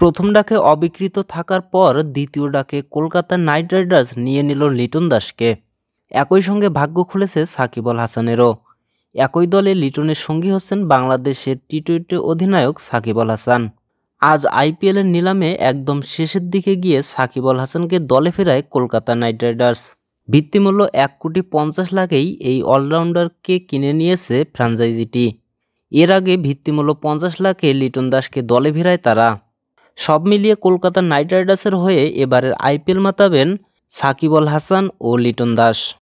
প্রথম ডাকে অবিকৃত থাকার পর দ্বিতীয় ডাকে কলকাতা নাইট রাইডার্স নিয়ে নিল লিটন দাসকে একই সঙ্গে ভাগ্য খুলেছে সাকিব আল হাসানেরও একই দলে লিটনের সঙ্গী হচ্ছেন বাংলাদেশের টি টোয়েন্টি অধিনায়ক সাকিব আল হাসান আজ আইপিএলের নিলামে একদম শেষের দিকে গিয়ে সাকিব আল হাসানকে দলে ফেরায় কলকাতা নাইট রাইডার্স ভিত্তিমূল্য এক কোটি পঞ্চাশ লাখেই এই অলরাউন্ডারকে কিনে নিয়েছে ফ্র্যাঞ্চাইজিটি এর আগে ভিত্তিমূল্য পঞ্চাশ লাখে লিটন দাসকে দলে ফেরায় তারা সব মিলিয়ে কলকাতা নাইট রাইডার্সের হয়ে এবারের আইপিএল মাতাবেন সাকিব আল হাসান ও লিটন দাস